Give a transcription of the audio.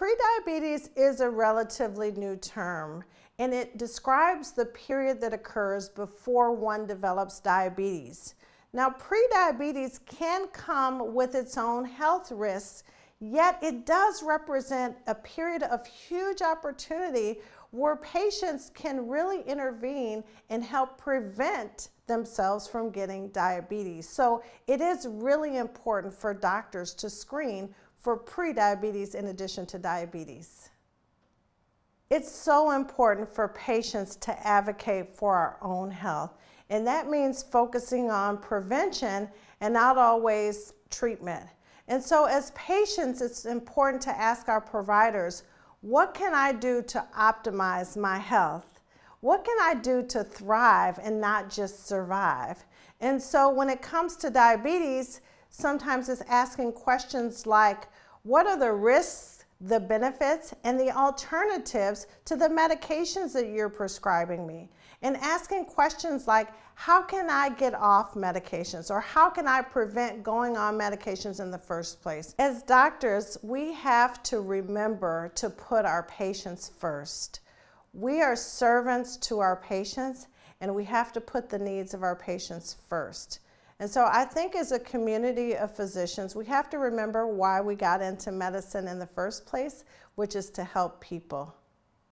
prediabetes is a relatively new term and it describes the period that occurs before one develops diabetes. Now, prediabetes can come with its own health risks, yet it does represent a period of huge opportunity where patients can really intervene and help prevent themselves from getting diabetes. So it is really important for doctors to screen for prediabetes in addition to diabetes. It's so important for patients to advocate for our own health, and that means focusing on prevention and not always treatment. And so, as patients, it's important to ask our providers what can I do to optimize my health? What can I do to thrive and not just survive? And so, when it comes to diabetes, sometimes is asking questions like, what are the risks, the benefits, and the alternatives to the medications that you're prescribing me? And asking questions like, how can I get off medications or how can I prevent going on medications in the first place? As doctors, we have to remember to put our patients first. We are servants to our patients and we have to put the needs of our patients first. And so I think as a community of physicians, we have to remember why we got into medicine in the first place, which is to help people.